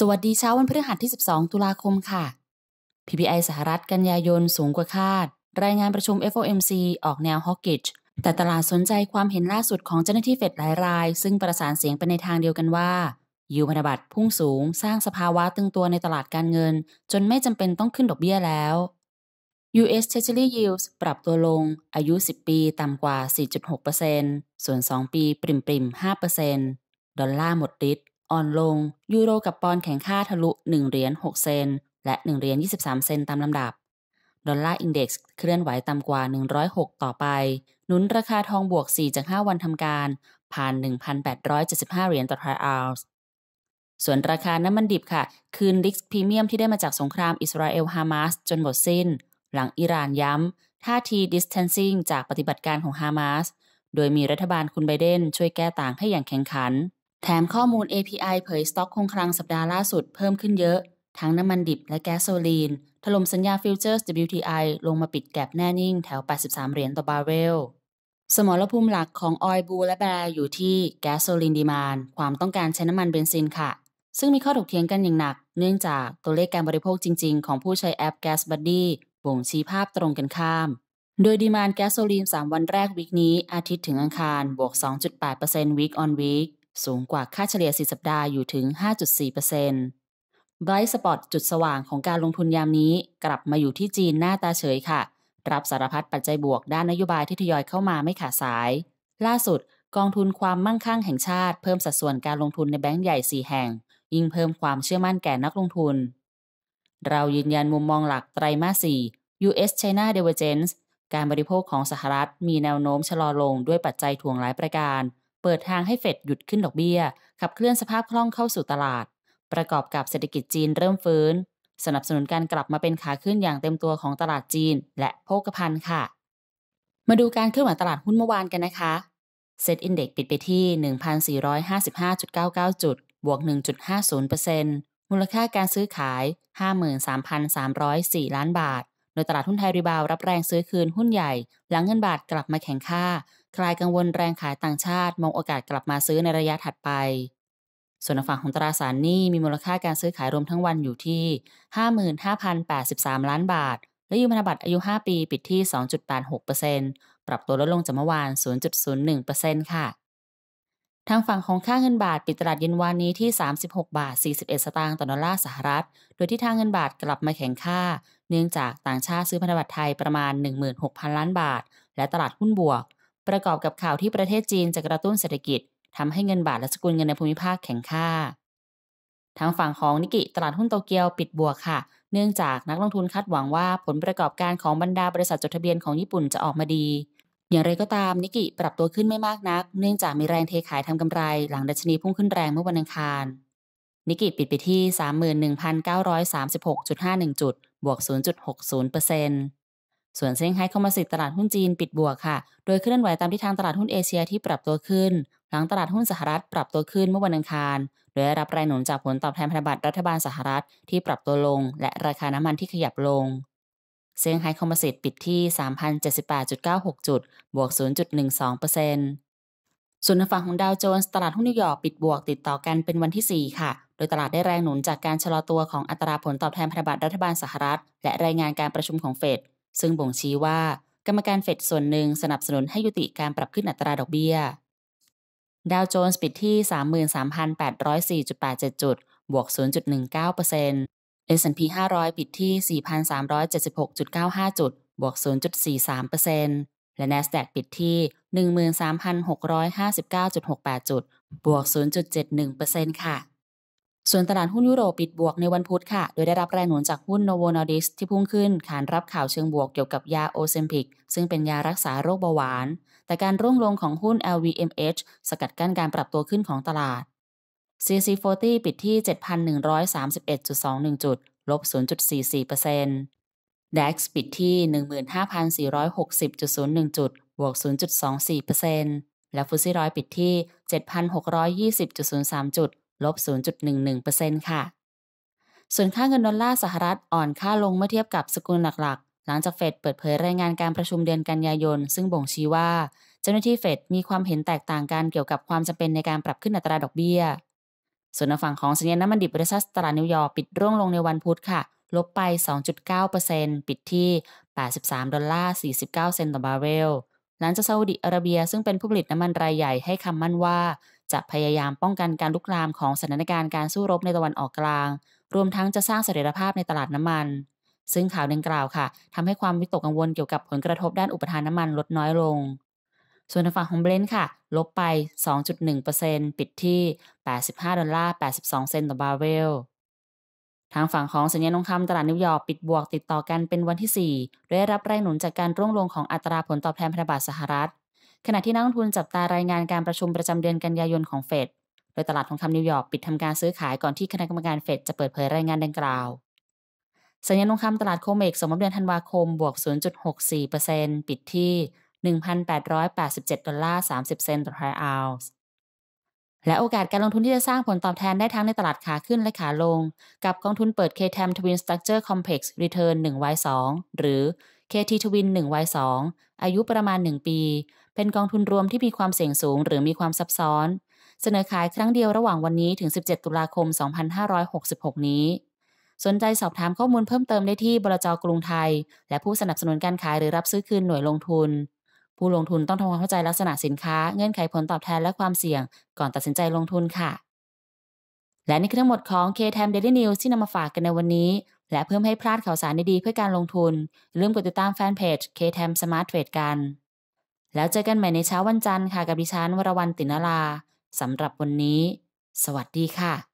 สวัสดีเช้าวันพฤหัสที่ 12 ตุลาคมค่ะ PPI สหรัฐกันยายนสูงกว่าคาด รายงานประชุม FOMC ออกแนวฮอกกิชแต่ตลาดสนใจความเห็นล่าสุดของเจ้าหน้าที่เฟดหลายราย ซึ่งประสานเสียงไปในทางเดียวกันว่ายูพันธบัตรพุ่งสูง สร้างสภาวะตึงตัวในตลาดการเงิน จนไม่จำเป็นต้องขึ้นดอกเบี้ยแล้ว U.S. Treasury yields ปรับตัวลง อายุ 10 ปีต่ำกว่า4.6%ส่วน 2 ปี ปริมปริม5%ดอลลาร์หมดฤทธิ์อ่อนลง ยูโรกับปอนแข็งค่าทะลุ1เหรียญ6เซน และ1เหรียญ23 เซนตามลำดับดอลลาร์อินเด็กซ์เคลื่อนไหวต่ำกว่า 106 ต่อไปหนุนราคาทองบวก4จาก5วันทำการผ่าน1,875 เหรียญต่อทรัลล์ส่วนราคาน้ำมันดิบค่ะ คืนลิกพรีเมียมที่ได้มาจากสงครามอิสราเอลฮามาสจนหมดสิ้น หลังอิหร่านย้ำท่าที distancing จากปฏิบัติการของฮามาส โดยมีรัฐบาลคุณไบเดนช่วยแก้ต่างให้อย่างแข็งขันแถมข้อมูล API เผยสต็อกคงคลังสัปดาห์ล่าสุดเพิ่มขึ้นเยอะ ทั้งน้ำมันดิบและแก๊สโซลีน ถล่มสัญญาฟิวเจอร์ส WTI ลงมาปิดแก็บแน่นิ่งแถว 83 เหรียญต่อบาร์เรล สมรภูมิหลักของออยบูและแบร์อยู่ที่แก๊สโซลีนดีมานความต้องการใช้น้ำมันเบนซินค่ะ ซึ่งมีข้อถกเถียงกันอย่างหนัก เนื่องจากตัวเลขการบริโภคจริง ๆ ของผู้ใช้แอป Gas Buddy บ่งชี้ภาพตรงกันข้าม โดยดีมานแก๊สโซลีน3วันแรกวิกนี้ อาทิตย์ถึงอังคาร บวก2.8%วีคออนวีคสูงกว่าค่าเฉลี่ย4 สัปดาห์อยู่ถึง 5.4%ไบรท์สปอตจุดสว่างของการลงทุนยามนี้กลับมาอยู่ที่จีนหน้าตาเฉยค่ะ รับสารพัดปัจจัยบวกด้านนโยบายที่ทยอยเข้ามาไม่ขาดสาย ล่าสุดกองทุนความมั่งคั่งแห่งชาติเพิ่มสัดส่วนการลงทุนในแบงก์ใหญ่ 4 แห่ง ยิ่งเพิ่มความเชื่อมั่นแก่นักลงทุน เรายืนยันมุมมองหลักไตรมาส4 U.S. China Divergence การบริโภคของสหรัฐ มีแนวโน้มชะลอลงด้วยปัจจัยถ่วงหลายประการเปิดทางให้เฟดหยุดขึ้นดอกเบี้ย ขับเคลื่อนสภาพคล่องเข้าสู่ตลาด ประกอบกับเศรษฐกิจจีนเริ่มฟื้น สนับสนุนการกลับมาเป็นขาขึ้นอย่างเต็มตัวของตลาดจีน และโภคภัณฑ์ค่ะ มาดูการเคลื่อนไหวตลาดหุ้นเมื่อวานกันนะคะเซ็ตอินเด็กปิดไปที่ 1,455.99 จุด บวก 1.50%มูลค่าการซื้อขาย 53,304 ล้านบาท โดยตลาดหุ้นไทยรีบาวรับแรงซื้อคืนหุ้นใหญ่ หลังเงินบาทกลับมาแข็งค่าคลายกังวลแรงขายต่างชาติมองโอกาสกลับมาซื้อในระยะถัดไป ส่วนฝั่งของตราสารหนี้มีมูลค่าการซื้อขายรวมทั้งวันอยู่ที่ 55,083 ล้านบาท และยูพันธบัตรอายุ 5 ปีปิดที่ 2.86%ปรับตัวลดลงจากเมื่อวาน0.01%ค่ะ ทางฝั่งของค่าเงินบาท ปิดตลาดเย็นวันนี้ที่ 36 บาท41 สตางค์ต่อดอลลาร์สหรัฐ โดยที่ทางเงินบาทกลับมาแข็งค่า เนื่องจากต่างชาติซื้อพันธบัตรไทยประมาณ 16,000 ล้านบาท และตลาดหุ้นบวกประกอบกับข่าวที่ประเทศจีน จะกระตุ้นเศรษฐกิจทำให้เงินบาทและสกุลเงินในภูมิภาคแข็งค่าทางฝั่งของนิกิ ตลาดหุ้นโตเกียวปิดบวกค่ะ เนื่องจากนักลงทุนคาดหวังว่าผลประกอบการของบรรดาบริษัทจดทะเบียนของญี่ปุ่นจะออกมาดี อย่างไรก็ตามนิกิปรับตัวขึ้นไม่มากนักเนื่องจากมีแรงเทขายทำกำไรหลังดัชนีพุ่งขึ้นแรงเมื่อวันอังคาร นิกิปิดไปที่31,936.51จุดบวก0.60%เปอร์เซ็นต์ส่วนเซี่ยงไฮ้คอมมอสิตตลาดหุ้นจีนปิดบวกค่ะ โดยเคลื่อนไหวตามทิศทางตลาดหุ้นเอเชียที่ปรับตัวขึ้น หลังตลาดหุ้นสหรัฐปรับตัวขึ้นเมื่อวันอังคาร โดยได้รับแรงหนุนจากผลตอบแทนพันธบัตรรัฐบาลสหรัฐที่ปรับตัวลงและราคาน้ำมันที่ขยับลงเซี่ยงไฮ้คอมมอสิตปิดที่ 3,078.96 จุด บวก0.12%ส่วนฝั่งของดาวโจนส์ตลาดหุ้นนิวยอร์กปิดบวก ติดต่อกันเป็นวันที่4ค่ะ โดยตลาดได้แรงหนุนจากการชะลอตัวของอัตราผลตอบแทนพันธบัตรรัฐบาลสหรัฐและรายงานการประชุมของเฟดซึ่งบ่งชี้ว่ากรรมการเฟดส่วนหนึ่งสนับสนุนให้ยุติการปรับขึ้นอัตราดอกเบี้ย ดาวโจนส์ปิดที่ 33,804.87จุด บวก 0.19% S&P 500 ปิดที่ 4,376.95 จุด บวก 0.43%และ NASDAQ ปิดที่ 13,659.68จุด บวก 0.71%ค่ะส่วนตลาดหุ้นยุโรปปิดบวกในวันพุธค่ะ โดยได้รับแรงหนุนจากหุ้นโนโวน์ดิสที่พุ่งขึ้น ขานรับข่าวเชิงบวกเกี่ยวกับยาโอเซมพิก ซึ่งเป็นยารักษาโรคเบาหวาน แต่การร่วงลงของหุ้น LVMH สกัดกั้นการปรับตัวขึ้นของตลาด CC40 ปิดที่ 7,131.21 จุดลบ 0.44% DAX ปิดที่ 15,460.01 จุดบวก0.24%และฟุตซี่ร้อยปิดที่ 7,620.03 จุดลบ0.11%ค่ะ ส่วนค่าเงินดอลลาร์สหรัฐอ่อนค่าลงเมื่อเทียบกับสกุลหลักๆ หลังจากเฟดเปิดเผยรายงานการประชุมเดือนกันยายน ซึ่งบ่งชี้ว่าเจ้าหน้าที่เฟดมีความเห็นแตกต่างกันเกี่ยวกับความจำเป็นในการปรับขึ้นอัตราดอกเบี้ย ส่วนฝั่งของสัญญาณน้ำมันดิบบริษัสตลาดนิวยอร์กปิดร่วงลงในวันพุธค่ะ ลบไป 2.9%ปิดที่ 83ดอลลาร์49 เซนต์ต่อบาร์เรล หลังจากซาอุดิอาระเบียซึ่งเป็นผู้ผลิตน้ำมันรายใหญ่ให้คำมั่นว่าจะพยายามป้องกันการลุกลามของสถานการณ์การสู้รบในตะวันออกกลาง รวมทั้งจะสร้างเสถียรภาพในตลาดน้ำมัน ซึ่งข่าวดังกล่าวค่ะ ทำให้ความวิตกกังวลเกี่ยวกับผลกระทบด้านอุปทานน้ำมันลดน้อยลง ส่วนทางฝั่งของเบรนท์ค่ะ ลบไป 2.1%ปิดที่ 85ดอลลาร์ 82 เซนต์ต่อบาร์เรล ทางฝั่งของสัญญาณทองคำตลาดนิวยอร์กปิดบวกติดต่อกันเป็นวันที่ 4 ได้รับแรงหนุนจากการร่วงลงของอัตราผลตอบแทนพันธบัตรสหรัฐขณะที่นักลงทุนจับตารายงานการประชุมประจำเดือนกันยายนของเฟด โดยตลาดทองคำนิวยอร์กปิดทำการซื้อขายก่อนที่คณะกรรมการเฟดจะเปิดเผยรายงานดังกล่าว สัญญาณทองคำตลาดโคเมกสมรติเดือนธันวาคมบวก 0.64%ปิดที่ 1,887ดอลลาร์30 เซนต์ต่อทรัลล์และโอกาสการลงทุนที่จะสร้างผลตอบแทนได้ทั้งในตลาดขาขึ้นและขาลงกับกองทุนเปิด KTAM Twin Structure Complex Return 1 Y 2หรือ KT ทวิน1วัย2อายุประมาณ 1 ปี เป็นกองทุนรวมที่มีความเสี่ยงสูงหรือมีความซับซ้อน เสนอขายครั้งเดียวระหว่างวันนี้ถึง 17 ตุลาคม 2566 นี้ สนใจสอบถามข้อมูลเพิ่มเติมได้ที่บลจกรุงไทย และผู้สนับสนุนการขายหรือรับซื้อคืนหน่วยลงทุน ผู้ลงทุนต้องทำความเข้าใจลักษณะสินค้าเงื่อนไขผลตอบแทนและความเสี่ยง ก่อนตัดสินใจลงทุนค่ะ และนี่คือทั้งหมดของ k t ท m Daily News ที่นำมาฝากกันในวันนี้และเพิ่มให้พลาดข่าวสารดีๆเพื่อการลงทุน ลืมกดติดตามแฟนเพจ k t a m Smart Trade กัน แล้วเจอกันใหม่ในเช้าวันจันทร์ค่ะกับดิฉันวรวรรณตินลาสำหรับวันนี้ สวัสดีค่ะ